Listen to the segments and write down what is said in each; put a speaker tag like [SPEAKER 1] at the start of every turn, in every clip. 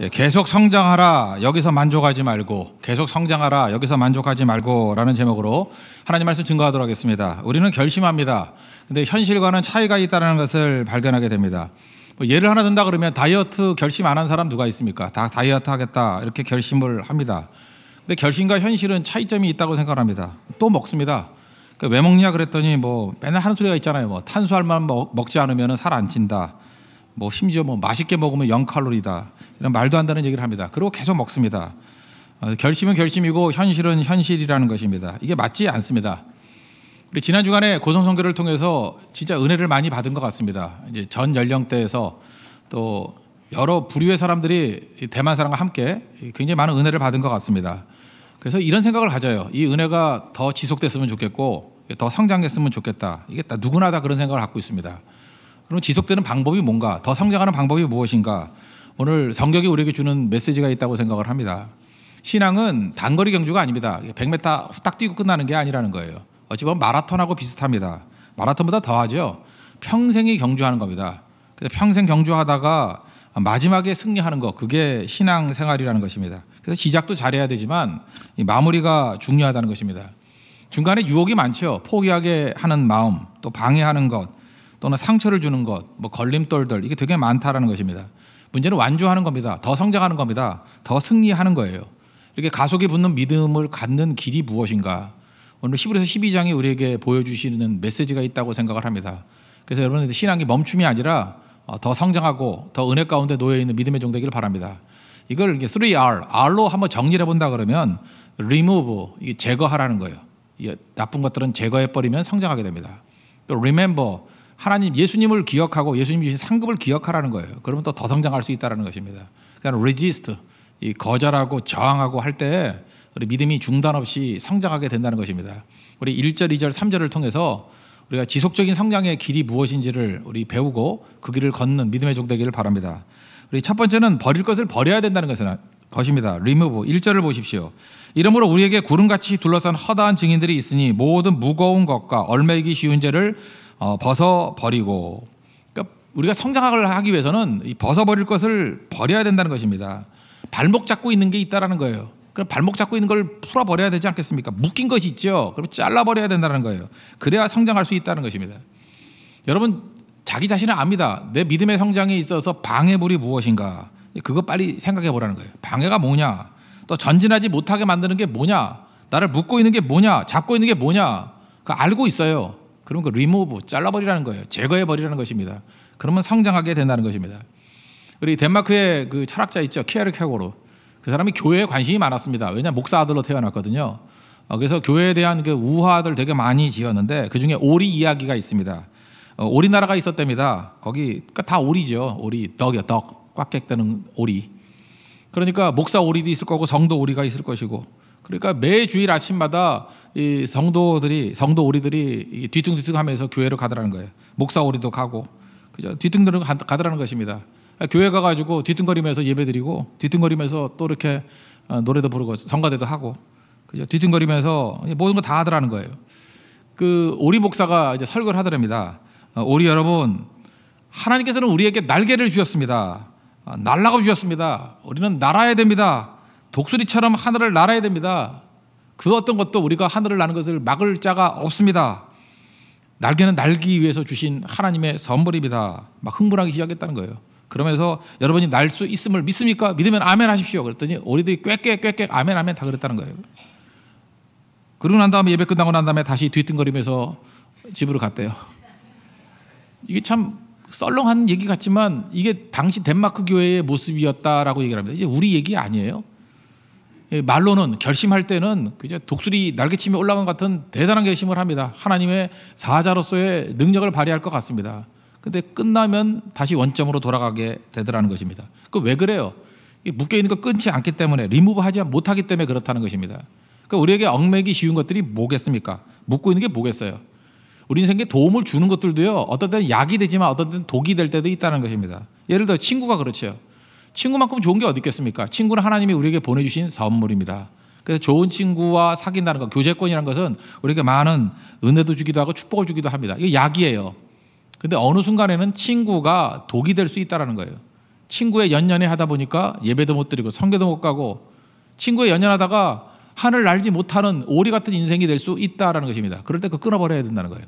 [SPEAKER 1] 예, 계속 성장하라 여기서 만족하지 말고 계속 성장하라 여기서 만족하지 말고라는 제목으로 하나님 말씀 증거하도록 하겠습니다. 우리는 결심합니다. 근데 현실과는 차이가 있다는 것을 발견하게 됩니다. 뭐 예를 하나 든다 그러면 다이어트 결심 안 한 사람 누가 있습니까? 다 다이어트 하겠다 이렇게 결심을 합니다. 근데 결심과 현실은 차이점이 있다고 생각합니다. 또 먹습니다. 그러니까 왜 먹냐 그랬더니 뭐 맨날 하는 소리가 있잖아요. 뭐 탄수화물만 먹, 지 않으면 살 안 찐다. 뭐 심지어 뭐 맛있게 먹으면 0칼로리다. 이런 말도 안 되는 얘기를 합니다. 그리고 계속 먹습니다. 어, 결심은 결심이고 현실은 현실이라는 것입니다. 이게 맞지 않습니다. 우리 지난 주간에 고성 선교를 통해서 진짜 은혜를 많이 받은 것 같습니다. 이제 전 연령대에서 또 여러 부류의 사람들이 대만 사람과 함께 굉장히 많은 은혜를 받은 것 같습니다. 그래서 이런 생각을 가져요. 이 은혜가 더 지속됐으면 좋겠고 더 성장했으면 좋겠다. 이게 다 누구나 다 그런 생각을 갖고 있습니다. 그럼 지속되는 방법이 뭔가? 더 성장하는 방법이 무엇인가? 오늘 성격이 우리에게 주는 메시지가 있다고 생각을 합니다. 신앙은 단거리 경주가 아닙니다. 100m 후딱 뛰고 끝나는 게 아니라는 거예요. 어찌 보면 마라톤하고 비슷합니다. 마라톤보다 더하죠. 평생이 경주하는 겁니다. 그래서 평생 경주하다가 마지막에 승리하는 것 그게 신앙 생활이라는 것입니다. 그래서 시작도 잘해야 되지만 마무리가 중요하다는 것입니다. 중간에 유혹이 많죠. 포기하게 하는 마음, 또 방해하는 것, 또는 상처를 주는 것, 뭐 걸림돌들 이게 되게 많다라는 것입니다. 문제는 완주하는 겁니다. 더 성장하는 겁니다. 더 승리하는 거예요. 이렇게 가속이 붙는 믿음을 갖는 길이 무엇인가? 오늘 히브리서 12장이 우리에게 보여주시는 메시지가 있다고 생각을 합니다. 그래서 여러분 신앙이 멈춤이 아니라 어, 더 성장하고 더 은혜 가운데 놓여 있는 믿음의 종되기를 바랍니다. 이걸 3R, R로 한번 정리해 본다 그러면 remove, 제거하라는 거예요. 나쁜 것들은 제거해 버리면 성장하게 됩니다. 또 remember, 하나님 예수님을 기억하고 예수님 주신 상급을 기억하라는 거예요. 그러면 또 더 성장할 수 있다라는 것입니다. 그러 그러니까 레지스트 이 거절하고 저항하고 할 때 우리 믿음이 중단 없이 성장하게 된다는 것입니다. 우리 1절, 2절, 3절을 통해서 우리가 지속적인 성장의 길이 무엇인지를 우리 배우고 그 길을 걷는 믿음의 종 되기를 바랍니다. 우리 첫 번째는 버릴 것을 버려야 된다는 것입니다. 리무브 1절을 보십시오. 이러므로 우리에게 구름같이 둘러싼 허다한 증인들이 있으니 모든 무거운 것과 얼매기 쉬운 죄를 어, 벗어버리고 그러니까 우리가 성장을 하기 위해서는 이 벗어버릴 것을 버려야 된다는 것입니다. 발목 잡고 있는 게 있다라는 거예요. 그럼 발목 잡고 있는 걸 풀어버려야 되지 않겠습니까? 묶인 것이 있죠. 그럼 잘라버려야 된다는 거예요. 그래야 성장할 수 있다는 것입니다. 여러분 자기 자신을 압니다. 내 믿음의 성장에 있어서 방해물이 무엇인가? 그거 빨리 생각해 보라는 거예요. 방해가 뭐냐? 또 전진하지 못하게 만드는 게 뭐냐? 나를 묶고 있는 게 뭐냐? 잡고 있는 게 뭐냐? 그 알고 있어요. 그런 거 리무브, 잘라버리라는 거예요. 제거해버리라는 것입니다. 그러면 성장하게 된다는 것입니다. 우리 덴마크의 그 철학자 있죠. 키에르케고로그 사람이 교회에 관심이 많았습니다. 왜냐 목사 아들로 태어났거든요. 어, 그래서 교회에 대한 그 우화들 되게 많이 지었는데 그 중에 오리 이야기가 있습니다. 어, 오리 나라가 있었답니다. 거기 그러니까 다 오리죠. 오리 덕이요 덕꽉깨되는 오리. 그러니까 목사 오리도 있을 거고 성도 오리가 있을 것이고 그러니까 매 주일 아침마다 이 성도들이 성도 오리들이 뒤뚱뒤뚱하면서 교회를 가더라는 거예요. 목사 오리도 가고 그죠? 뒤뚱뒤뚱 가더라는 것입니다. 교회 가가지고 뒤뚱거리면서 예배드리고 뒤뚱거리면서 또 이렇게 어, 노래도 부르고 성가대도 하고 그죠? 뒤뚱거리면서 모든 거 다 하더라는 거예요. 그 오리 목사가 이제 설교를 하더랍니다. 오리 어, 여러분 하나님께서는 우리에게 날개를 주셨습니다. 어, 날라고 주셨습니다. 우리는 날아야 됩니다. 독수리처럼 하늘을 날아야 됩니다. 그 어떤 것도 우리가 하늘을 나는 것을 막을 자가 없습니다. 날개는 날기 위해서 주신 하나님의 선물입니다. 막 흥분하기 시작했다는 거예요. 그러면서 여러분이 날 수 있음을 믿습니까? 믿으면 아멘 하십시오. 그랬더니 우리들이 꽥꽥 꽥꽥 아멘 아멘 다 그랬다는 거예요. 그러고 난 다음에 예배 끝나고 난 다음에 다시 뒤뚱거리면서 집으로 갔대요. 이게 참 썰렁한 얘기 같지만 이게 당시 덴마크 교회의 모습이었다라고 얘기를 합니다. 이제 우리 얘기 아니에요. 말로는 결심할 때는 그저 독수리 날개침이 올라간 것 같은 대단한 결심을 합니다. 하나님의 사자로서의 능력을 발휘할 것 같습니다. 근데 끝나면 다시 원점으로 돌아가게 되더라는 것입니다. 그 왜 그래요? 묶여 있는 거 끊지 않기 때문에 리무브하지 못하기 때문에 그렇다는 것입니다. 그러니까 우리에게 얽매기 쉬운 것들이 뭐겠습니까? 묶고 있는 게 뭐겠어요? 우리 인생에 도움을 주는 것들도요. 어떤 때는 약이 되지만 어떤 때는 독이 될 때도 있다는 것입니다. 예를 들어 친구가 그렇죠. 친구만큼 좋은 게 어디 있겠습니까? 친구는 하나님이 우리에게 보내주신 선물입니다. 그래서 좋은 친구와 사귄다는 것, 교제권이라는 것은 우리에게 많은 은혜도 주기도 하고 축복을 주기도 합니다. 이게 약이에요. 근데 어느 순간에는 친구가 독이 될 수 있다라는 거예요. 친구의 연연해 하다 보니까 예배도 못 드리고 성교도 못 가고 친구의 연연하다가 하늘 날지 못하는 오리 같은 인생이 될 수 있다라는 것입니다. 그럴 때 그 끊어버려야 된다는 거예요.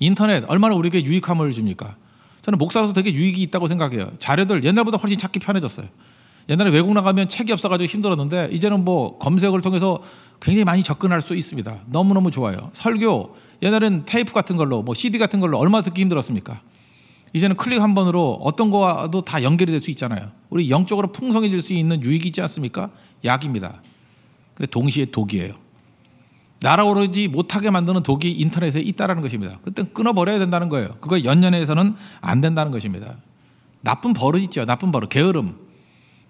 [SPEAKER 1] 인터넷 얼마나 우리에게 유익함을 줍니까? 저는 목사로서 되게 유익이 있다고 생각해요. 자료들 옛날보다 훨씬 찾기 편해졌어요. 옛날에 외국 나가면 책이 없어가지고 힘들었는데 이제는 뭐 검색을 통해서 굉장히 많이 접근할 수 있습니다. 너무너무 좋아요. 설교 옛날엔 테이프 같은 걸로 뭐 CD 같은 걸로 얼마나 듣기 힘들었습니까? 이제는 클릭 한 번으로 어떤 거와도 다 연결이 될 수 있잖아요. 우리 영적으로 풍성해질 수 있는 유익이 있지 않습니까? 약입니다. 근데 동시에 독이에요. 날아오르지 못하게 만드는 독이 인터넷에 있다라는 것입니다. 그때 끊어버려야 된다는 거예요. 그거 연년에서는안 된다는 것입니다. 나쁜 버릇 있죠. 나쁜 버릇, 게으름.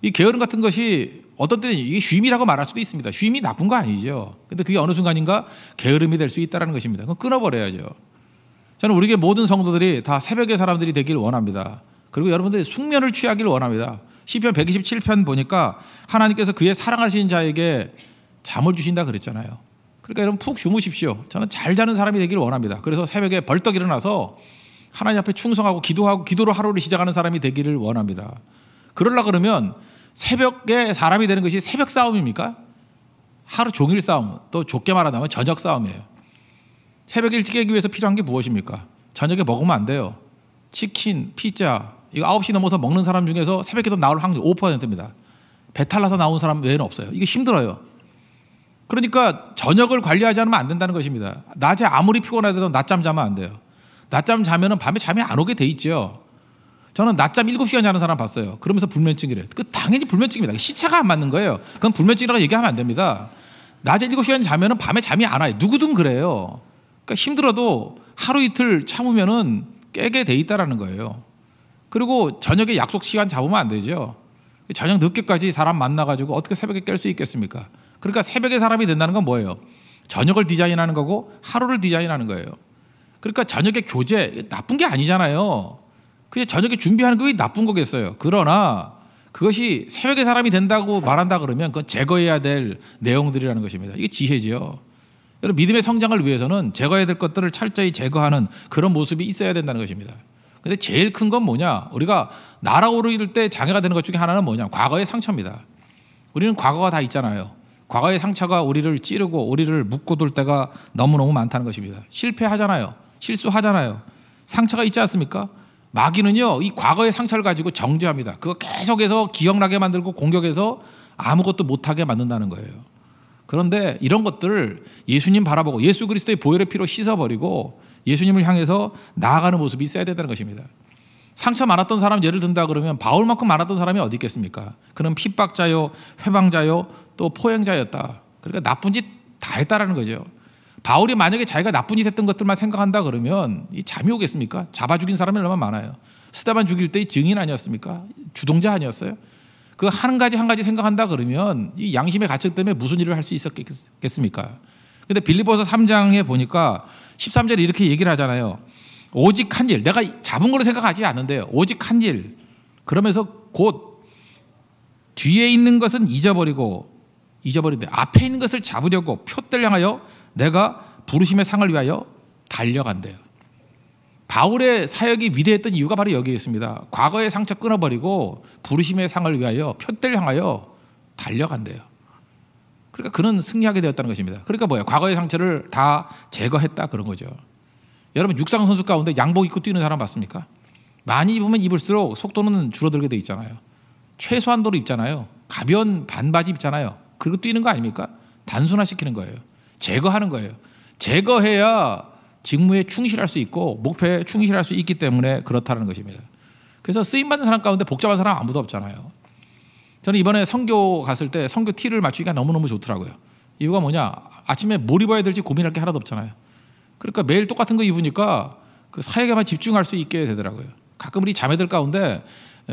[SPEAKER 1] 이 게으름 같은 것이 어떤 때는 이게 쉼이라고 말할 수도 있습니다. 쉼이 나쁜 거 아니죠. 근데 그게 어느 순간인가 게으름이 될 수있다는 것입니다. 그건 끊어버려야죠. 저는 우리에게 모든 성도들이 다 새벽의 사람들이 되길 원합니다. 그리고 여러분들이 숙면을 취하길 원합니다. 시편 127편 보니까 하나님께서 그의 사랑하신 자에게 잠을 주신다 그랬잖아요. 그러니까 여러분 푹 주무십시오. 저는 잘 자는 사람이 되기를 원합니다. 그래서 새벽에 벌떡 일어나서 하나님 앞에 충성하고 기도하고 기도로 하루를 시작하는 사람이 되기를 원합니다. 그러려 그러면 새벽에 사람이 되는 것이 새벽 싸움입니까? 하루 종일 싸움, 또 좁게 말하자면 저녁 싸움이에요. 새벽 일찍 깨기 위해서 필요한 게 무엇입니까? 저녁에 먹으면 안 돼요. 치킨, 피자, 이거 9시 넘어서 먹는 사람 중에서 새벽에도 나올 확률 5%입니다. 배탈 나서 나온 사람 외에는 없어요. 이게 힘들어요. 그러니까 저녁을 관리하지 않으면 안 된다는 것입니다. 낮에 아무리 피곤하더라도 낮잠 자면 안 돼요. 낮잠 자면은 밤에 잠이 안 오게 돼 있죠. 저는 낮잠 7시간 자는 사람 봤어요. 그러면서 불면증이래요. 그 당연히 불면증입니다. 시차가 안 맞는 거예요. 그건 불면증이라고 얘기하면 안 됩니다. 낮에 7시간 자면은 밤에 잠이 안 와요. 누구든 그래요. 그러니까 힘들어도 하루 이틀 참으면은 깨게 돼 있다라는 거예요. 그리고 저녁에 약속 시간 잡으면 안 되죠. 저녁 늦게까지 사람 만나 가지고 어떻게 새벽에 깰 수 있겠습니까? 그러니까 새벽에 사람이 된다는 건 뭐예요? 저녁을 디자인하는 거고 하루를 디자인하는 거예요. 그러니까 저녁에 교제 나쁜 게 아니잖아요. 그냥 저녁에 준비하는 게 나쁜 거겠어요. 그러나 그것이 새벽의 사람이 된다고 말한다 그러면 그건 제거해야 될 내용들이라는 것입니다. 이게 지혜지요. 여러분 믿음의 성장을 위해서는 제거해야 될 것들을 철저히 제거하는 그런 모습이 있어야 된다는 것입니다. 근데 제일 큰 건 뭐냐? 우리가 날아오를 때 장애가 되는 것 중에 하나는 뭐냐? 과거의 상처입니다. 우리는 과거가 다 있잖아요. 과거의 상처가 우리를 찌르고 우리를 묶어둘 때가 너무너무 많다는 것입니다. 실패하잖아요. 실수하잖아요. 상처가 있지 않습니까? 마귀는요, 이 과거의 상처를 가지고 정죄합니다. 그거 계속해서 기억나게 만들고 공격해서 아무것도 못하게 만든다는 거예요. 그런데 이런 것들을 예수님 바라보고 예수 그리스도의 보혈의 피로 씻어버리고 예수님을 향해서 나아가는 모습이 있어야 된다는 것입니다. 상처 많았던 사람 예를 든다 그러면 바울만큼 많았던 사람이 어디 있겠습니까? 그는 핍박자요, 회방자요, 또 포행자였다. 그러니까 나쁜 짓 다 했다라는 거죠. 바울이 만약에 자기가 나쁜 짓 했던 것들만 생각한다 그러면 이 잠이 오겠습니까? 잡아 죽인 사람이 얼마나 많아요. 스테반 죽일 때 증인 아니었습니까? 주동자 아니었어요? 그 한 가지 한 가지 생각한다 그러면 이 양심의 가책 때문에 무슨 일을 할 수 있었겠습니까? 근데 빌리보서 3장에 보니까 13절에 이렇게 얘기를 하잖아요. 오직 한 일. 내가 잡은 걸로 생각하지 않는데요. 오직 한 일. 그러면서 곧 뒤에 있는 것은 잊어버리고 잊어버리되 앞에 있는 것을 잡으려고 표대를 향하여 내가 부르심의 상을 위하여 달려간대요. 바울의 사역이 위대했던 이유가 바로 여기에 있습니다. 과거의 상처 끊어버리고 부르심의 상을 위하여 표대를 향하여 달려간대요. 그러니까 그는 승리하게 되었다는 것입니다. 그러니까 뭐야? 과거의 상처를 다 제거했다 그런 거죠. 여러분 육상 선수 가운데 양복 입고 뛰는 사람 맞습니까? 많이 입으면 입을수록 속도는 줄어들게 돼 있잖아요. 최소한도로 입잖아요. 가벼운 반바지 입잖아요. 그리고 뛰는 거 아닙니까? 단순화시키는 거예요. 제거하는 거예요. 제거해야 직무에 충실할 수 있고 목표에 충실할 수 있기 때문에 그렇다는 것입니다. 그래서 쓰임 받는 사람 가운데 복잡한 사람 아무도 없잖아요. 저는 이번에 성교 갔을 때 성교 티를 맞추기가 너무너무 좋더라고요. 이유가 뭐냐? 아침에 뭘 입어야 될지 고민할 게 하나도 없잖아요. 그러니까 매일 똑같은 거 입으니까 그 사역에만 집중할 수 있게 되더라고요. 가끔 우리 자매들 가운데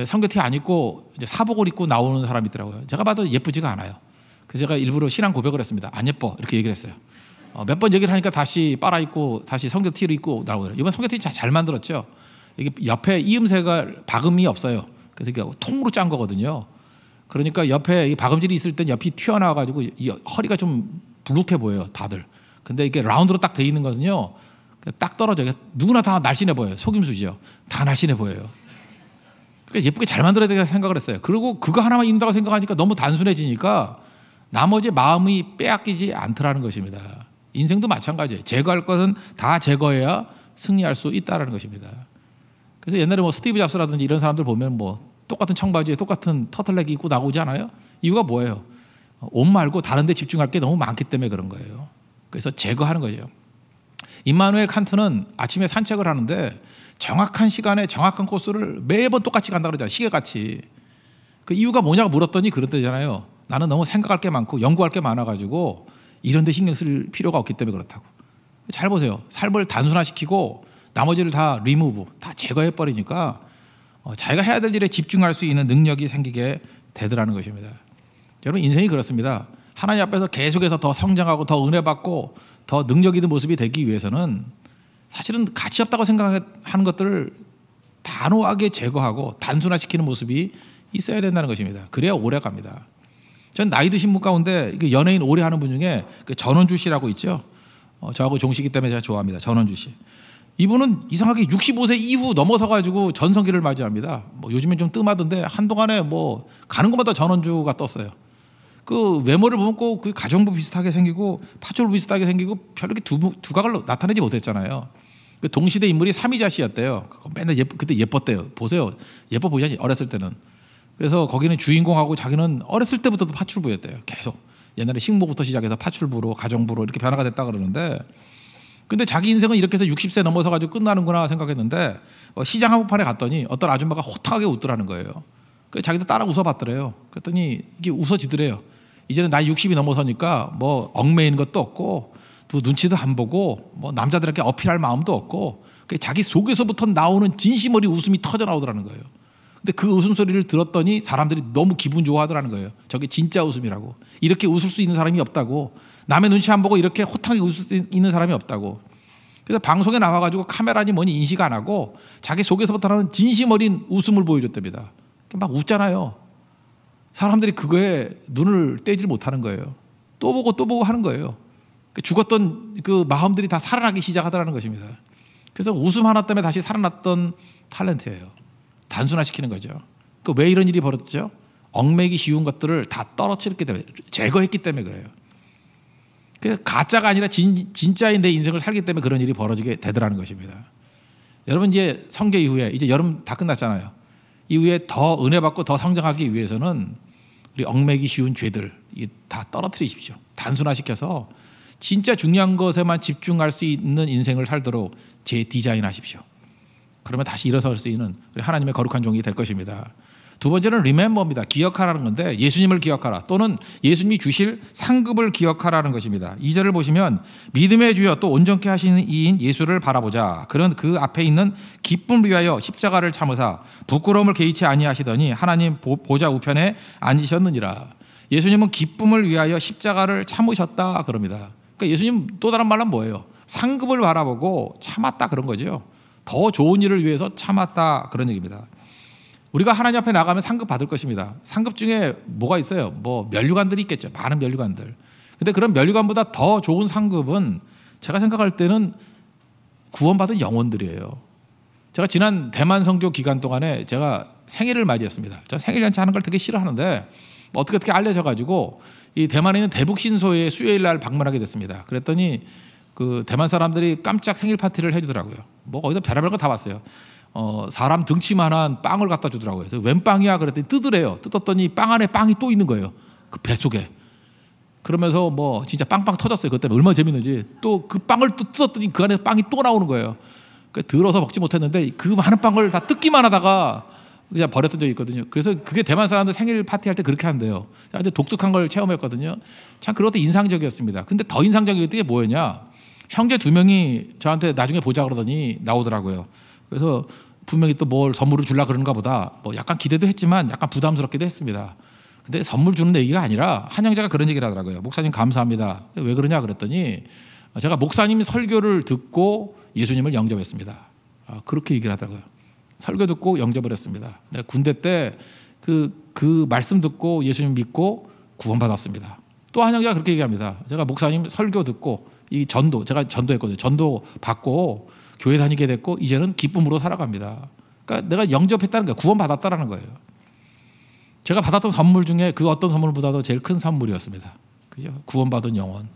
[SPEAKER 1] 성교티 안 입고 사복을 입고 나오는 사람이 있더라고요. 제가 봐도 예쁘지가 않아요. 그래서 제가 일부러 신앙 고백을 했습니다. 안 예뻐 이렇게 얘기를 했어요. 어, 몇번 얘기를 하니까 다시 빨아 입고 다시 성교티를 입고 나오더라고요. 이번 성교티 잘, 잘 만들었죠. 이게 옆에 이음새가 박음이 없어요. 그래서 이게 통으로 짠 거거든요. 그러니까 옆에 박음질이 있을 땐 옆이 튀어나와가지고 허리가 좀부룩해 보여요. 다들. 근데 이게 라운드로 딱 돼 있는 것은요. 딱 떨어져요. 그러니까 누구나 다 날씬해 보여요. 속임수죠. 다 날씬해 보여요. 그러니까 예쁘게 잘 만들어야 되겠다 생각을 했어요. 그리고 그거 하나만 있는다고 생각하니까 너무 단순해지니까 나머지 마음이 빼앗기지 않더라는 것입니다. 인생도 마찬가지예요. 제거할 것은 다 제거해야 승리할 수 있다라는 것입니다. 그래서 옛날에 뭐 스티브 잡스라든지 이런 사람들 보면 뭐 똑같은 청바지에 똑같은 터틀넥 입고 나오지 않아요? 이유가 뭐예요? 옷 말고 다른 데 집중할 게 너무 많기 때문에 그런 거예요. 그래서 제거하는 거예요. 임마누엘 칸트는 아침에 산책을 하는데 정확한 시간에 정확한 코스를 매번 똑같이 간다 그러잖아요. 시계같이. 그 이유가 뭐냐고 물었더니 그랬대잖아요. 나는 너무 생각할 게 많고 연구할 게 많아가지고 이런 데 신경 쓸 필요가 없기 때문에 그렇다고. 잘 보세요. 삶을 단순화시키고 나머지를 다 리무브, 다 제거해버리니까 어, 자기가 해야 될 일에 집중할 수 있는 능력이 생기게 되더라는 것입니다. 여러분 인생이 그렇습니다. 하나님 앞에서 계속해서 더 성장하고 더 은혜 받고 더 능력 있는 모습이 되기 위해서는 사실은 가치 없다고 생각하는 것들을 단호하게 제거하고 단순화시키는 모습이 있어야 된다는 것입니다. 그래야 오래 갑니다. 전 나이 드신 분 가운데 연예인 오래 하는 분 중에 그 전원주 씨라고 있죠. 어, 저하고 종식이 때문에 제가 좋아합니다. 전원주 씨. 이분은 이상하게 65세 이후 넘어서 가지고 전성기를 맞이합니다. 뭐 요즘엔 좀 뜸하던데 한동안에 뭐 가는 곳마다 전원주가 떴어요. 그 외모를 보면 꼭 그 가정부 비슷하게 생기고 파출부 비슷하게 생기고 별렇게 두, 두각을 나타내지 못했잖아요. 그 동시대 인물이 삼이자씨였대요. 맨날 예쁘, 그때 예뻤대요. 보세요. 예뻐 보이지 어렸을 때는. 그래서 거기는 주인공하고 자기는 어렸을 때부터도 파출부였대요. 계속. 옛날에 식모부터 시작해서 파출부로 가정부로 이렇게 변화가 됐다 그러는데 근데 자기 인생은 이렇게 해서 60세 넘어서 가지고 끝나는구나 생각했는데 어, 시장 한복판에 갔더니 어떤 아줌마가 호탕하게 웃더라는 거예요. 그 자기도 따라 웃어봤더래요. 그랬더니 이게 웃어지더래요. 이제는 나 60이 넘어서니까 뭐 얽매이는 것도 없고 또 눈치도 안 보고 뭐 남자들에게 어필할 마음도 없고 그 자기 속에서부터 나오는 진심 어린 웃음이 터져 나오더라는 거예요. 근데 그 웃음소리를 들었더니 사람들이 너무 기분 좋아하더라는 거예요. 저게 진짜 웃음이라고. 이렇게 웃을 수 있는 사람이 없다고. 남의 눈치 안 보고 이렇게 호탕하게 웃을 수 있는 사람이 없다고. 그래서 방송에 나와가지고 카메라니 뭐니 인식 안 하고 자기 속에서부터 나는 진심 어린 웃음을 보여줬답니다. 막 웃잖아요. 사람들이 그거에 눈을 떼질 못하는 거예요. 또 보고 또 보고 하는 거예요. 그 죽었던 그 마음들이 다 살아나기 시작하더라는 것입니다. 그래서 웃음 하나 때문에 다시 살아났던 탤런트예요. 단순화시키는 거죠. 그 왜 이런 일이 벌어졌죠? 얽매기 쉬운 것들을 다 떨어뜨렸기 때문에 제거했기 때문에 그래요. 그래서 가짜가 아니라 진, 진짜인 내 인생을 살기 때문에 그런 일이 벌어지게 되더라는 것입니다. 여러분 이제 성계 이후에 이제 여름 다 끝났잖아요. 이후에 더 은혜 받고 더 성장하기 위해서는 우리 얽매기 쉬운 죄들 다 떨어뜨리십시오. 단순화시켜서 진짜 중요한 것에만 집중할 수 있는 인생을 살도록 재디자인하십시오. 그러면 다시 일어설 수 있는 하나님의 거룩한 종이 될 것입니다. 두 번째는 remember입니다. 기억하라는 건데 예수님을 기억하라 또는 예수님이 주실 상급을 기억하라는 것입니다. 이절을 보시면 믿음의 주여 또 온전케 하시는 이인 예수를 바라보자. 그런 그 앞에 있는 기쁨을 위하여 십자가를 참으사 부끄러움을 개의치 아니하시더니 하나님 보좌 우편에 앉으셨느니라. 예수님은 기쁨을 위하여 십자가를 참으셨다 그럽니다. 그러니까 예수님 또 다른 말은 뭐예요? 상급을 바라보고 참았다 그런 거죠. 더 좋은 일을 위해서 참았다 그런 얘기입니다. 우리가 하나님 앞에 나가면 상급 받을 것입니다. 상급 중에 뭐가 있어요? 뭐 면류관들이 있겠죠. 많은 면류관들. 근데 그런 면류관보다 더 좋은 상급은 제가 생각할 때는 구원받은 영혼들이에요. 제가 지난 대만 성교 기간 동안에 제가 생일을 맞이했습니다. 저 생일 잔치 하는 걸 되게 싫어하는데 뭐 어떻게 어떻게 알려져 가지고 이 대만에 있는 대북 신소에 수요일 날 방문하게 됐습니다. 그랬더니 그 대만 사람들이 깜짝 생일 파티를 해주더라고요. 뭐 거기서 별의별 거다봤어요 어, 사람 등치만한 빵을 갖다 주더라고요. 그래서 웬 빵이야? 그랬더니 뜯으래요. 뜯었더니 빵 안에 빵이 또 있는 거예요. 그 배 속에. 그러면서 뭐 진짜 빵빵 터졌어요. 그때 얼마나 재밌는지. 또 그 빵을 또 뜯었더니 그 안에 빵이 또 나오는 거예요. 그러니까 들어서 먹지 못했는데 그 많은 빵을 다 뜯기만 하다가 그냥 버렸던 적이 있거든요. 그래서 그게 대만 사람들 생일 파티할 때 그렇게 한대요. 아주 독특한 걸 체험했거든요. 참 그것도 인상적이었습니다. 근데 더 인상적이었던 게 뭐였냐? 형제 두 명이 저한테 나중에 보자 그러더니 나오더라고요. 그래서 분명히 또 뭘 선물을 줄라 그러는가 보다. 뭐 약간 기대도 했지만 약간 부담스럽기도 했습니다. 근데 선물 주는 얘기가 아니라 한영자가 그런 얘기를 하더라고요. 목사님 감사합니다. 왜 그러냐 그랬더니 제가 목사님 설교를 듣고 예수님을 영접했습니다. 아, 그렇게 얘기를 하더라고요. 설교 듣고 영접을 했습니다. 네, 군대 때그그 그 말씀 듣고 예수님 믿고 구원받았습니다. 또 한영자가 그렇게 얘기합니다. 제가 목사님 설교 듣고 이 전도 제가 전도했거든요. 전도 받고 교회 다니게 됐고 이제는 기쁨으로 살아갑니다. 그러니까 내가 영접했다는 거예요. 구원받았다라는 거예요. 제가 받았던 선물 중에 그 어떤 선물보다도 제일 큰 선물이었습니다. 그죠? 구원받은 영혼.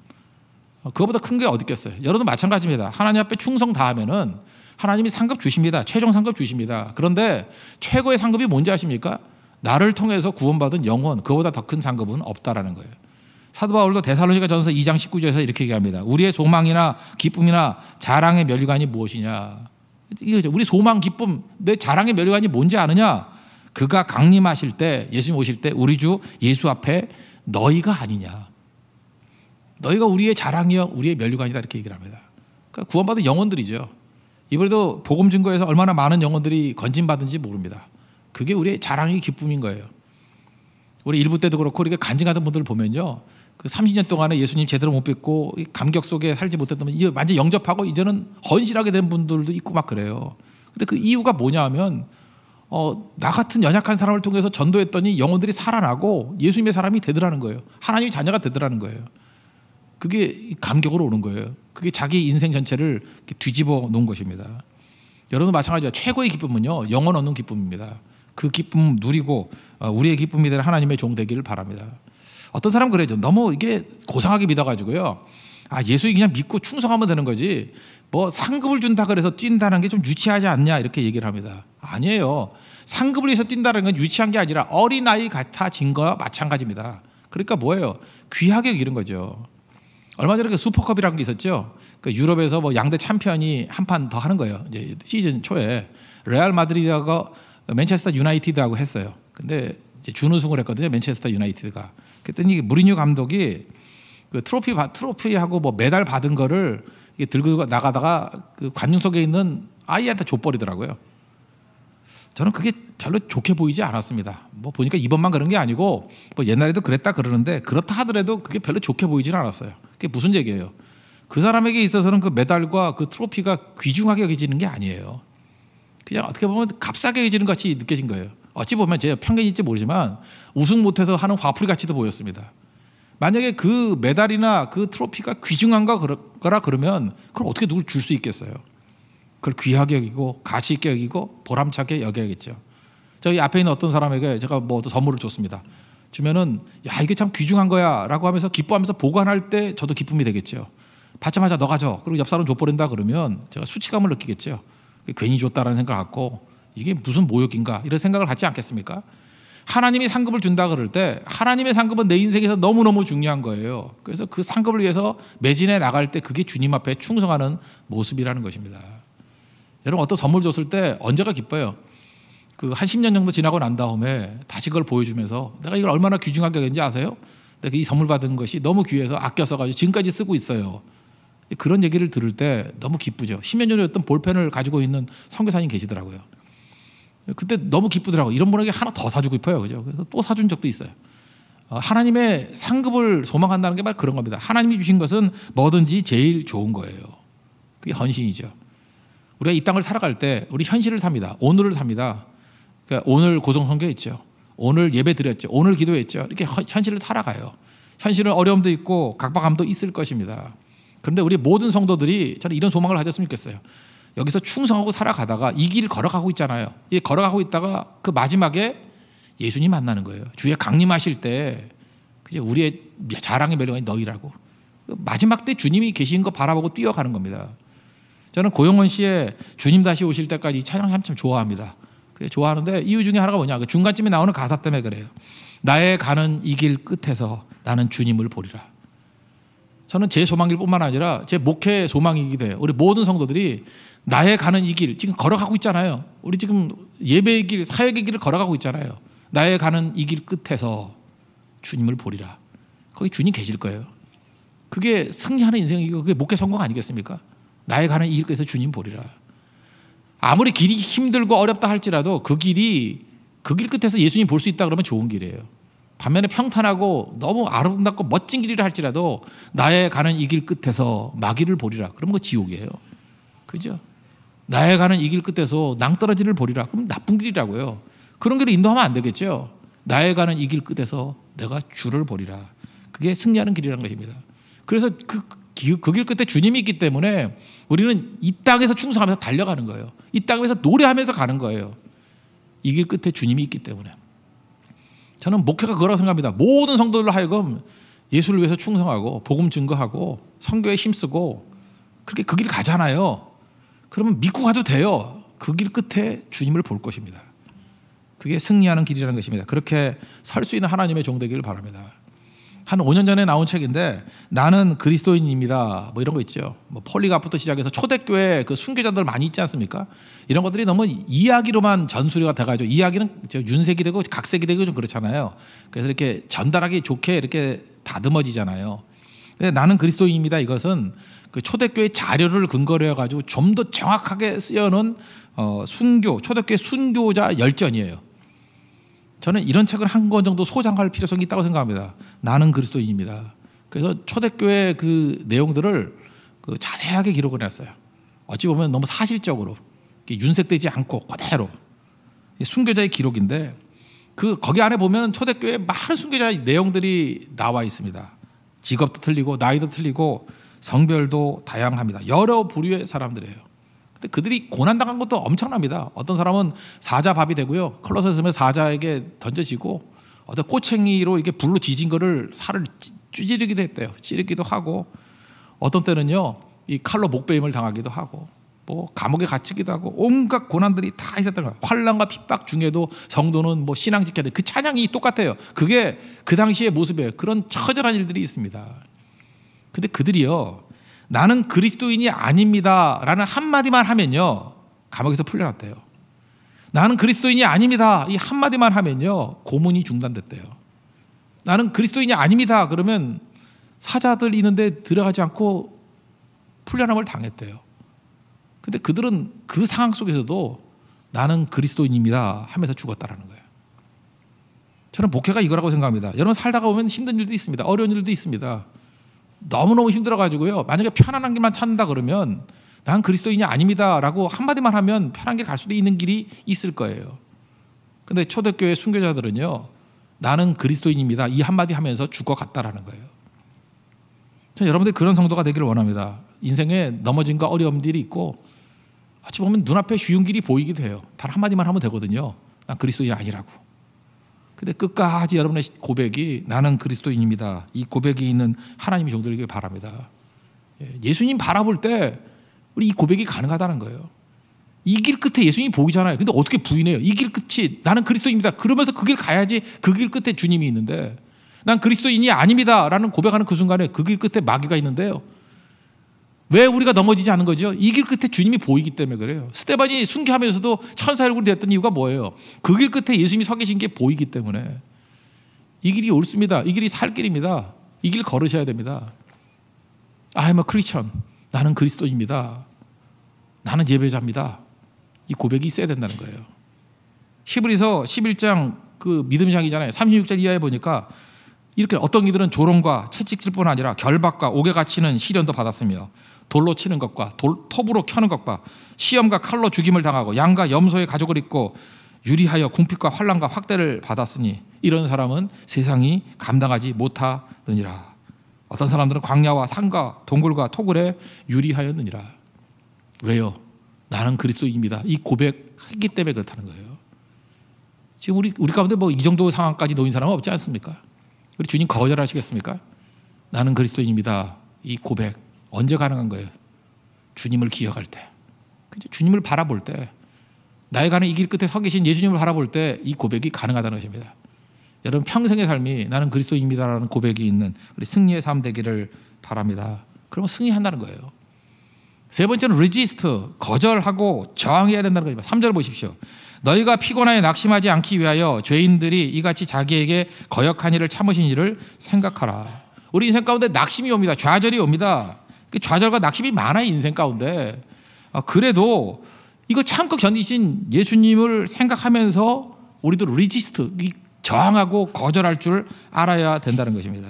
[SPEAKER 1] 어, 그거보다 큰 게 어디 있겠어요? 여러분 마찬가지입니다. 하나님 앞에 충성 다하면은 하나님이 상급 주십니다. 최종 상급 주십니다. 그런데 최고의 상급이 뭔지 아십니까? 나를 통해서 구원받은 영혼. 그거보다 더 큰 상급은 없다라는 거예요. 사도 바울도 데살로니가 전서 2장 19절에서 이렇게 얘기합니다. 우리의 소망이나 기쁨이나 자랑의 멸류관이 무엇이냐? 이거죠. 우리 소망, 기쁨, 내 자랑의 멸류관이 뭔지 아느냐? 그가 강림하실 때, 예수님 오실 때 우리 주 예수 앞에 너희가 아니냐? 너희가 우리의 자랑이여, 우리의 멸류관이다 이렇게 얘기를 합니다. 그러니까 구원받은 영혼들이죠. 이번에도 복음 증거에서 얼마나 많은 영혼들이 건진받은지 모릅니다. 그게 우리의 자랑이 기쁨인 거예요. 우리 일부 때도 그렇고 이렇게 간증하던 분들을 보면요. 그 30년 동안에 예수님 제대로 못 뵙고 감격 속에 살지 못했던 이제 완전 영접하고 이제는 헌신하게 된 분들도 있고 막 그래요. 근데 그 이유가 뭐냐하면 어, 나 같은 연약한 사람을 통해서 전도했더니 영혼들이 살아나고 예수님의 사람이 되더라는 거예요. 하나님의 자녀가 되더라는 거예요. 그게 감격으로 오는 거예요. 그게 자기 인생 전체를 뒤집어 놓은 것입니다. 여러분 마찬가지로 최고의 기쁨은요 영혼 얻는 기쁨입니다. 그 기쁨 누리고 어, 우리의 기쁨이 될 하나님의 종 되기를 바랍니다. 어떤 사람 그래요. 너무 이게 고상하게 믿어가지고요. 아, 예수 그냥 믿고 충성하면 되는 거지. 뭐 상급을 준다 그래서 뛴다는 게 좀 유치하지 않냐 이렇게 얘기를 합니다. 아니에요. 상급을 위해서 뛴다는 건 유치한 게 아니라 어린아이 같아진 거와 마찬가지입니다. 그러니까 뭐예요? 귀하게 여기는 거죠. 얼마 전에 그 슈퍼컵이라는 게 있었죠. 그 유럽에서 뭐 양대 챔피언이 한 판 더 하는 거예요. 이제 시즌 초에 레알 마드리드하고 맨체스터 유나이티드하고 했어요. 근데 준우승을 했거든요. 맨체스터 유나이티드가. 그랬더니 무리뉴 감독이 그 트로피 트로피하고 뭐 메달 받은 거를 들고 나가다가 그관중속에 있는 아이한테 줘버리더라고요. 저는 그게 별로 좋게 보이지 않았습니다. 뭐 보니까 이번만 그런 게 아니고 뭐 옛날에도 그랬다 그러는데 그렇다 하더라도 그게 별로 좋게 보이지는 않았어요. 그게 무슨 얘기예요? 그 사람에게 있어서는 그 메달과 그 트로피가 귀중하게 여겨지는 게 아니에요. 그냥 어떻게 보면 값싸게 여겨지는 같이 느껴진 거예요. 어찌 보면 제 편견일지 모르지만 우승 못해서 하는 화풀이 같이도 보였습니다. 만약에 그 메달이나 그 트로피가 귀중한가 거라 그러면 그걸 어떻게 누굴 줄 수 있겠어요? 그걸 귀하게 여기고 가치 있게 여기고 보람차게 여겨야겠죠. 저기 앞에 있는 어떤 사람에게 제가 뭐 선물을 줬습니다. 주면은 야 이게 참 귀중한 거야라고 하면서 기뻐하면서 보관할 때 저도 기쁨이 되겠죠. 받자마자 너 가져. 그리고 옆 사람 줘버린다 그러면 제가 수치감을 느끼겠죠. 괜히 줬다라는 생각 갖고 이게 무슨 모욕인가 이런 생각을 하지 않겠습니까? 하나님이 상급을 준다 그럴 때 하나님의 상급은 내 인생에서 너무너무 중요한 거예요. 그래서 그 상급을 위해서 매진해 나갈 때 그게 주님 앞에 충성하는 모습이라는 것입니다. 여러분 어떤 선물 줬을 때 언제가 기뻐요? 그 한 10년 정도 지나고 난 다음에 다시 그걸 보여주면서 내가 이걸 얼마나 귀중하게 했는지 아세요? 내가 이 선물 받은 것이 너무 귀해서 아껴 써가지고 지금까지 쓰고 있어요. 그런 얘기를 들을 때 너무 기쁘죠. 10년 전에 어떤 볼펜을 가지고 있는 선교사님 계시더라고요. 그때 너무 기쁘더라고. 이런 분에게 하나 더 사주고 싶어요. 그죠? 그래서 또 사준 적도 있어요. 어, 하나님의 상급을 소망한다는 게 말 그런 겁니다. 하나님이 주신 것은 뭐든지 제일 좋은 거예요. 그게 헌신이죠. 우리가 이 땅을 살아갈 때 우리 현실을 삽니다. 오늘을 삽니다. 그러니까 오늘 고정선교했죠. 오늘 예배 드렸죠. 오늘 기도했죠. 이렇게 현실을 살아가요. 현실은 어려움도 있고 각박함도 있을 것입니다. 그런데 우리 모든 성도들이 저는 이런 소망을 가졌으면 좋겠어요. 여기서 충성하고 살아가다가 이 길을 걸어가고 있잖아요. 이 걸어가고 있다가 그 마지막에 예수님 만나는 거예요. 주의 강림하실 때 그제 우리의 자랑의 매력이 너희라고 마지막 때 주님이 계신 거 바라보고 뛰어가는 겁니다. 저는 고영원 씨의 주님 다시 오실 때까지 이 찬양 참 좋아합니다. 좋아하는데 이유 중에 하나가 뭐냐? 그 중간쯤에 나오는 가사 때문에 그래요. 나의 가는 이 길 끝에서 나는 주님을 보리라. 저는 제 소망일 뿐만 아니라 제 목회 소망이기도 해요. 우리 모든 성도들이 나의 가는 이 길, 지금 걸어가고 있잖아요. 우리 지금 예배의 길, 사역의 길을 걸어가고 있잖아요. 나의 가는 이 길 끝에서 주님을 보리라. 거기 주님 계실 거예요. 그게 승리하는 인생이고, 그게 목회 성공 아니겠습니까? 나의 가는 이 길 끝에서 주님 보리라. 아무리 길이 힘들고 어렵다 할지라도 그 길이 그 길 끝에서 예수님 볼 수 있다 그러면 좋은 길이에요. 반면에 평탄하고 너무 아름답고 멋진 길이라 할지라도 나의 가는 이 길 끝에서 마귀를 보리라. 그러면그 지옥이에요. 그죠? 나에 가는 이 길 끝에서 낭떠러지를 버리라 그럼 나쁜 길이라고요. 그런 길을 인도하면 안 되겠죠. 나에 가는 이 길 끝에서 내가 주를 버리라 그게 승리하는 길이라는 것입니다. 그래서 그, 그길 끝에 주님이 있기 때문에 우리는 이 땅에서 충성하면서 달려가는 거예요. 이 땅에서 노래하면서 가는 거예요. 이 길 끝에 주님이 있기 때문에. 저는 목회가 그거라고 생각합니다. 모든 성도들로 하여금 예수를 위해서 충성하고 복음 증거하고 성교에 힘쓰고 그렇게 그길을 가잖아요. 그러면 믿고 가도 돼요. 그 길 끝에 주님을 볼 것입니다. 그게 승리하는 길이라는 것입니다. 그렇게 설 수 있는 하나님의 종 되기를 바랍니다. 한 5년 전에 나온 책인데 나는 그리스도인입니다. 뭐 이런 거 있죠. 뭐 폴리가프부터 시작해서 초대교회 그 순교자들 많이 있지 않습니까? 이런 것들이 너무 이야기로만 전수리가 돼가지고 이야기는 윤색이 되고 각색이 되고 좀 그렇잖아요. 그래서 이렇게 전달하기 좋게 이렇게 다듬어지잖아요. 근데 나는 그리스도인입니다. 이것은 그 초대교회 자료를 근거로 해가지고 좀 더 정확하게 쓰여놓은 어, 순교, 초대교회 순교자 열전이에요. 저는 이런 책을 한 권 정도 소장할 필요성이 있다고 생각합니다. 나는 그리스도인입니다. 그래서 초대교회 그 내용들을 그 자세하게 기록을 했어요. 어찌 보면 너무 사실적으로 윤색되지 않고 그대로 순교자의 기록인데 그 거기 안에 보면 초대교회 많은 순교자의 내용들이 나와 있습니다. 직업도 틀리고 나이도 틀리고 성별도 다양합니다. 여러 부류의 사람들이에요. 근데 그들이 고난당한 것도 엄청납니다. 어떤 사람은 사자밥이 되고요. 클로셋에 사자에게 던져지고 어떤 꼬챙이로 이게 불로 지진 거를 살을 찌르기도 했대요. 찌르기도 하고 어떤 때는요. 이 칼로 목베임을 당하기도 하고 뭐 감옥에 갇히기도 하고 온갖 고난들이 다 있었던 거예요. 환란과 핍박 중에도 성도는 뭐 신앙 지켜야 돼. 그 찬양이 똑같아요. 그게 그 당시의 모습이에요. 그런 처절한 일들이 있습니다. 근데 그들이요. 나는 그리스도인이 아닙니다라는 한마디만 하면요. 감옥에서 풀려났대요. 나는 그리스도인이 아닙니다. 이 한마디만 하면요. 고문이 중단됐대요. 나는 그리스도인이 아닙니다. 그러면 사자들 있는데 들어가지 않고 풀려남을 당했대요. 근데 그들은 그 상황 속에서도 나는 그리스도인입니다 하면서 죽었다라는 거예요. 저는 목회가 이거라고 생각합니다. 여러분 살다가 보면 힘든 일도 있습니다. 어려운 일도 있습니다. 너무너무 힘들어가지고요. 만약에 편안한 길만 찾는다 그러면 난 그리스도인이 아닙니다라고 한마디만 하면 편한 길 갈 수도 있는 길이 있을 거예요. 근데 초대교회 순교자들은요. 나는 그리스도인입니다. 이 한마디 하면서 죽어갔다라는 거예요. 전 여러분들 그런 성도가 되기를 원합니다. 인생에 넘어진거 어려움들이 있고 어찌 보면 눈앞에 쉬운 길이 보이기도 해요. 단 한마디만 하면 되거든요. 난 그리스도인 아니라고. 근데 끝까지 여러분의 고백이 나는 그리스도인입니다. 이 고백이 있는 하나님의 종들에게 바랍니다. 예, 예수님 바라볼 때 우리 이 고백이 가능하다는 거예요. 이 길 끝에 예수님 보이잖아요. 근데 어떻게 부인해요? 이 길 끝이 나는 그리스도입니다. 그러면서 그 길 가야지 그 길 끝에 주님이 있는데 난 그리스도인이 아닙니다라는 고백하는 그 순간에 그 길 끝에 마귀가 있는데요. 왜 우리가 넘어지지 않은 거죠? 이 길 끝에 주님이 보이기 때문에 그래요. 스테반이 순교하면서도 천사 얼굴이 됐던 이유가 뭐예요? 그 길 끝에 예수님이 서 계신 게 보이기 때문에 이 길이 옳습니다. 이 길이 살 길입니다. 이 길 걸으셔야 됩니다. I'm a Christian. 나는 그리스도입니다. 나는 예배자입니다. 이 고백이 있어야 된다는 거예요. 히브리서 11장 그믿음 장이잖아요. 36절 이하에 보니까 이렇게 어떤 이들은 조롱과 채찍질 뿐 아니라 결박과 옥에 갇히는 시련도 받았으며 돌로 치는 것과 돌, 톱으로 켜는 것과 시험과 칼로 죽임을 당하고 양과 염소의 가족을 입고 유리하여 궁핍과 환란과 확대를 받았으니 이런 사람은 세상이 감당하지 못하느니라. 어떤 사람들은 광야와 산과 동굴과 토굴에 유리하였느니라. 왜요? 나는 그리스도입니다. 이 고백했기 때문에 그렇다는 거예요. 지금 우리 우리 가운데 뭐이 정도 상황까지 놓인 사람은 없지 않습니까? 우리 주님 거절하시겠습니까? 나는 그리스도입니다. 이 고백 언제 가능한 거예요? 주님을 기억할 때. 주님을 바라볼 때. 나에 가는 이 길 끝에 서 계신 예수님을 바라볼 때 이 고백이 가능하다는 것입니다. 여러분 평생의 삶이 나는 그리스도입니다라는 고백이 있는 우리 승리의 삶 되기를 바랍니다. 그러면 승리한다는 거예요. 세 번째는 r e s i 거절하고 저항해야 된다는 거입니다. 3절 보십시오. 너희가 피곤하여 낙심하지 않기 위하여 죄인들이 이같이 자기에게 거역한 일을 참으신 일을 생각하라. 우리 인생 가운데 낙심이 옵니다. 좌절이 옵니다. 그 좌절과 낙심이 많아 인생 가운데 아, 그래도 이거 참고 견디신 예수님을 생각하면서 우리도 리지스트 저항하고 거절할 줄 알아야 된다는 것입니다.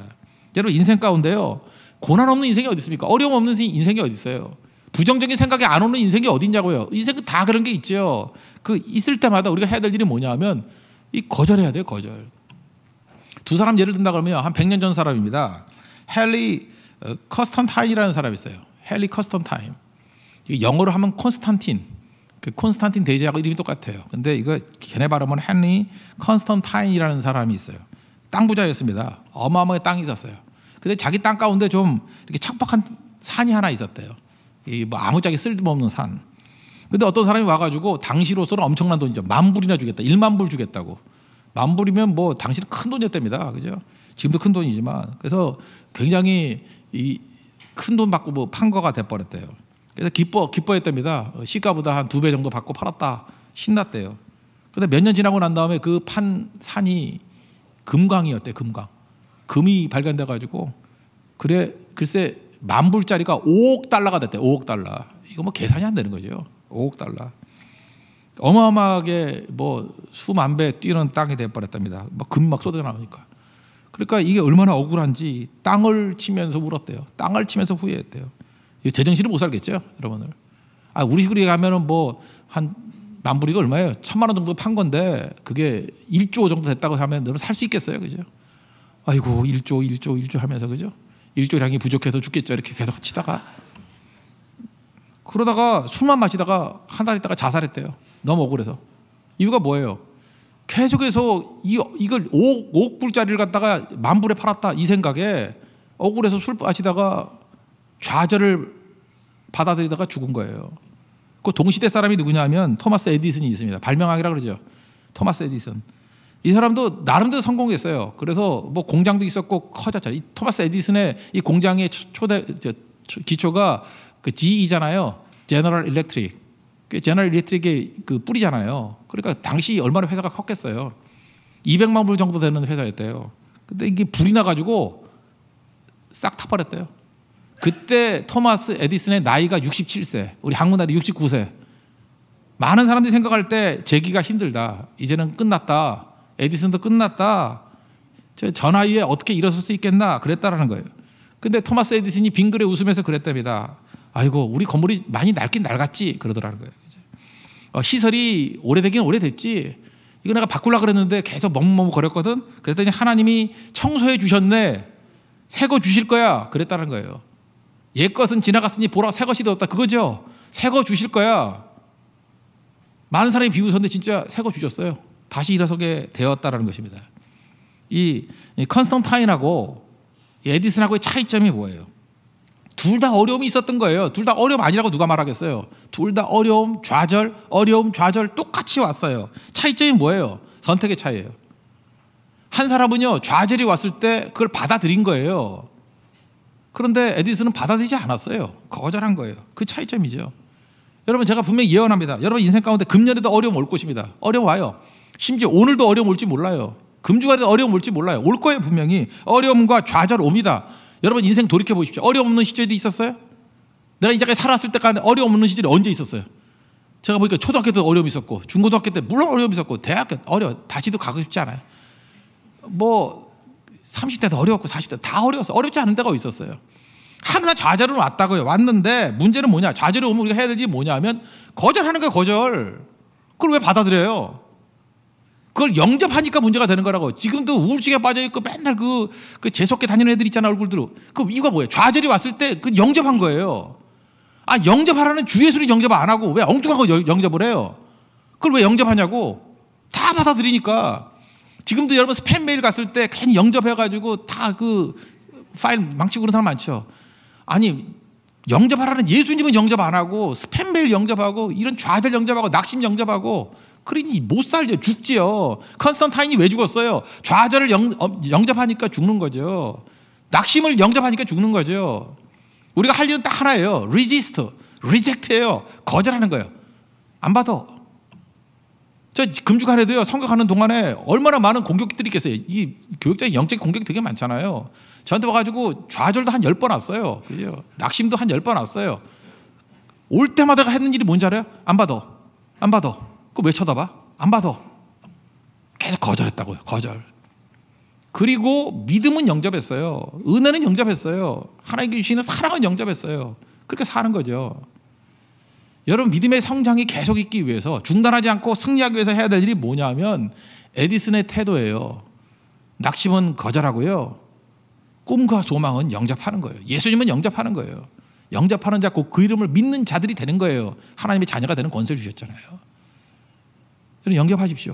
[SPEAKER 1] 여러분 인생 가운데요 고난 없는 인생이 어디 있습니까? 어려움 없는 인생이 어디 있어요? 부정적인 생각이 안 오는 인생이 어디 있냐고요? 인생 그 다 그런 게 있죠. 그 있을 때마다 우리가 해야 될 일이 뭐냐면 이 거절해야 돼요 거절. 두 사람 예를 든다 그러면 한 100년 전 사람입니다. 헨리 어, 커스턴타인이라는 사람이 있어요. 헨리 커스턴타인. 영어로 하면 콘스탄틴. 그 콘스탄틴 대제하고 이름이 똑같아요. 근데 이거 걔네 발음은 헨리 컨스턴타인이라는 사람이 있어요. 땅 부자였습니다. 어마어마하게 땅이 있었어요. 근데 자기 땅 가운데 좀 이렇게 척박한 산이 하나 있었대요. 이 뭐 아무짝에 쓸데없는 산. 근데 어떤 사람이 와가지고 당시로서는 엄청난 돈이죠. 만 불이나 주겠다. 1만 불 주겠다고. 만 불이면 뭐 당시는 큰 돈이었답니다. 그죠? 지금도 큰 돈이지만. 그래서 굉장히 이큰돈 받고 뭐 판거가 돼버렸대요. 그래서 기뻐 기뻐했답니다. 어, 시가보다 한 두 배 정도 받고 팔았다 신났대요. 근데 몇 년 지나고 난 다음에 그 판 산이 금광이었대 금광. 금이 발견돼 가지고 그래 글쎄 만 불짜리가 5억 달러가 됐대 5억 달러. 이거 뭐 계산이 안 되는 거죠. 5억 달러. 어마어마하게 뭐 수만 배 뛰는 땅이 돼버렸답니다. 막 금막 쏟아져 나오니까. 그러니까 이게 얼마나 억울한지 땅을 치면서 울었대요. 땅을 치면서 후회했대요. 제정신을 못 살겠죠, 여러분들. 아, 우리식으로 얘기하면뭐한 만불이가 얼마예요? 천만 원 정도 판 건데 그게 1조 정도 됐다고 하면 너는 살 수 있겠어요, 그죠? 아이고 1조, 1조, 1조 하면서 그죠? 1조량이 부족해서 죽겠죠, 이렇게 계속 치다가 그러다가 술만 마시다가 한 달 있다가 자살했대요. 너무 억울해서 이유가 뭐예요? 계속해서 이, 이걸 5억, 5억 불짜리를 갖다가 만 불에 팔았다 이 생각에 억울해서 술 마시다가 좌절을 받아들이다가 죽은 거예요. 그 동시대 사람이 누구냐면 토마스 에디슨이 있습니다. 발명학이라 그러죠. 토마스 에디슨. 이 사람도 나름대로 성공했어요. 그래서 뭐 공장도 있었고 커졌잖아요. 이 토마스 에디슨의 이 공장의 초대 기초가 그 GE잖아요. 제너럴 일렉트릭. 그 제너럴 일렉트릭의 그 뿌리잖아요. 그러니까 당시 얼마나 회사가 컸겠어요. 200만 불 정도 되는 회사였대요. 근데 이게 불이 나가지고 싹 타버렸대요. 그때 토마스 에디슨의 나이가 67세, 우리 한국날이 69세. 많은 사람들이 생각할 때 재기가 힘들다. 이제는 끝났다. 에디슨도 끝났다. 저 전화위에 어떻게 일어설 수 있겠나 그랬다라는 거예요. 근데 토마스 에디슨이 빙그레 웃으면서 그랬답니다. 아이고 우리 건물이 많이 낡긴 낡았지 그러더라는 거예요. 어, 시설이 오래되긴 오래됐지. 이거 내가 바꾸려 그랬는데 계속 멍멍거렸거든. 그랬더니 하나님이 청소해 주셨네. 새거 주실 거야. 그랬다는 거예요. 옛 것은 지나갔으니 보라 새 것이 되었다. 그거죠. 새거 주실 거야. 많은 사람이 비웃었는데 진짜 새거 주셨어요. 다시 일어서게 되었다라는 것입니다. 이 컨스탄타인하고 에디슨하고의 차이점이 뭐예요? 둘다 어려움이 있었던 거예요. 둘 다 어려움 아니라고 누가 말하겠어요. 둘 다 어려움, 좌절, 어려움, 좌절 똑같이 왔어요. 차이점이 뭐예요? 선택의 차이예요. 한 사람은요, 좌절이 왔을 때 그걸 받아들인 거예요. 그런데 에디슨은 받아들이지 않았어요. 거절한 거예요. 그 차이점이죠. 여러분, 제가 분명히 예언합니다. 여러분 인생 가운데 금년에도 어려움 올 것입니다. 어려움 와요. 심지어 오늘도 어려움 올지 몰라요. 금주가에도 어려움 올지 몰라요. 올 거예요, 분명히. 어려움과 좌절 옵니다. 여러분 인생 돌이켜 보십시오. 어려움 없는 시절이 있었어요? 내가 이 자리에 살았을 때까지 어려움 없는 시절이 언제 있었어요? 제가 보니까 초등학교 때 어려움이 있었고 중고등학교 때 물론 어려움이 있었고 대학교 어려 다시도 가고 싶지 않아요. 뭐 30대도 어려웠고 40대 다 어려웠어. 어렵지 않은 데가 있었어요. 항상 좌절은 왔다고요. 왔는데 문제는 뭐냐? 좌절이 오면 우리가 해야 될 일이 뭐냐면 거절하는 거예요. 거절. 그걸 왜 받아들여요? 그걸 영접하니까 문제가 되는 거라고. 지금도 우울증에 빠져있고 맨날 그, 그재석없게 다니는 애들 있잖아, 얼굴들로. 그이거 뭐예요? 좌절이 왔을 때 그 영접한 거예요. 아, 영접하라는 주 예수를 영접 안 하고 왜 엉뚱한 거 영접을 해요? 그걸 왜 영접하냐고? 다 받아들이니까. 지금도 여러분 스팸 메일 갔을 때 괜히 영접해가지고 다 그 파일 망치고 그런 사람 많죠. 아니, 영접하라는 예수님은 영접 안 하고 스팸 메일 영접하고 이런 좌절 영접하고 낙심 영접하고 그러니 못 살려 죽지요. 컨스탄타인이 왜 죽었어요? 좌절을 영, 어, 영접하니까 죽는 거죠. 낙심을 영접하니까 죽는 거죠. 우리가 할 일은 딱 하나예요. 리지스트, 리젝트예요. 거절하는 거예요. 안 받아. 저 금주간에도요. 성격하는 동안에 얼마나 많은 공격들이 있겠어요. 이 교육자의 영적 공격이 되게 많잖아요. 저한테 와가지고 좌절도 한 열 번 왔어요. 그죠? 낙심도 한 열 번 왔어요. 올 때마다 했는 일이 뭔지 알아요? 안 받아. 안 받아. 그거 왜 쳐다봐? 안 받아. 계속 거절했다고요. 거절. 그리고 믿음은 영접했어요. 은혜는 영접했어요. 하나님께 주시는 사랑은 영접했어요. 그렇게 사는 거죠. 여러분 믿음의 성장이 계속 있기 위해서 중단하지 않고 승리하기 위해서 해야 될 일이 뭐냐면 에디슨의 태도예요. 낙심은 거절하고요. 꿈과 소망은 영접하는 거예요. 예수님은 영접하는 거예요. 영접하는 자고 그 이름을 믿는 자들이 되는 거예요. 하나님의 자녀가 되는 권세 를 주셨잖아요. 영접하십시오.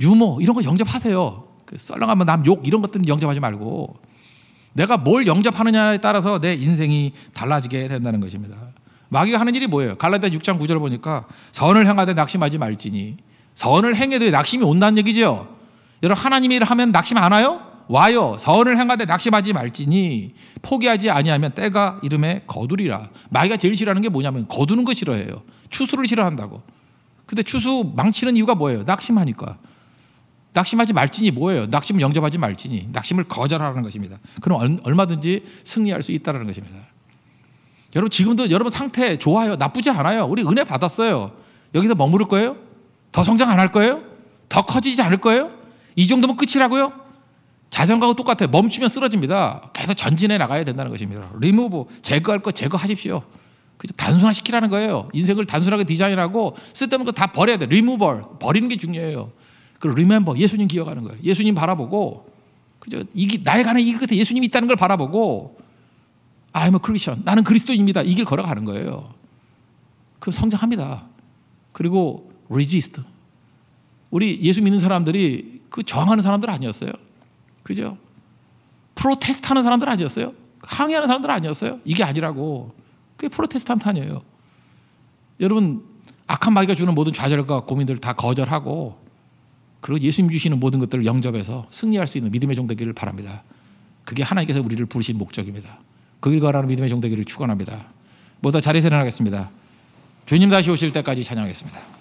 [SPEAKER 1] 유머 이런 거 영접하세요. 그 썰렁하면 남욕 이런 것들은 영접하지 말고 내가 뭘 영접하느냐에 따라서 내 인생이 달라지게 된다는 것입니다. 마귀가 하는 일이 뭐예요? 갈라디아 6장 9절 보니까 선을 행하되 낙심하지 말지니 선을 행해도 낙심이 온다는 얘기죠. 여러분 하나님 일을 하면 낙심 안 와요? 와요. 선을 행하되 낙심하지 말지니 포기하지 아니하면 때가 이름에 거두리라. 마귀가 제일 싫어하는 게 뭐냐면 거두는 거 싫어해요. 추수를 싫어한다고. 근데 추수 망치는 이유가 뭐예요? 낙심하니까. 낙심하지 말지니 뭐예요? 낙심 영접하지 말지니. 낙심을 거절하라는 것입니다. 그럼 얼마든지 승리할 수 있다는 것입니다. 여러분, 지금도 여러분 상태 좋아요. 나쁘지 않아요. 우리 은혜 받았어요. 여기서 머무를 거예요? 더 성장 안 할 거예요? 더 커지지 않을 거예요? 이 정도면 끝이라고요? 자전거하고 똑같아요. 멈추면 쓰러집니다. 계속 전진해 나가야 된다는 것입니다. 리무브, 제거할 거 제거하십시오. 그냥 단순화시키라는 거예요. 인생을 단순하게 디자인하고 쓸데없는 거 다 버려야 돼. 리무벌. 버리는 게 중요해요. 그리고 리멤버. 예수님 기억하는 거예요. 예수님 바라보고 그죠? 이게 나에 관한 이길 끝에 예수님이 있다는 걸 바라보고 I'm a Christian. 나는 그리스도입니다. 이 길 걸어가는 거예요. 그 성장합니다. 그리고 resist. 우리 예수 믿는 사람들이 그 저항하는 사람들 아니었어요. 그죠? 프로테스트 하는 사람들 아니었어요. 항의하는 사람들 아니었어요. 이게 아니라고. 그게 프로테스탄트 아니에요. 여러분 악한 마귀가 주는 모든 좌절과 고민들을 다 거절하고 그리고 예수님 주시는 모든 것들을 영접해서 승리할 수 있는 믿음의 종되기를 바랍니다. 그게 하나님께서 우리를 부르신 목적입니다. 그 일과라는 믿음의 종되기를 축원합니다. 모두 자리에서 일어나겠습니다. 주님 다시 오실 때까지 찬양하겠습니다.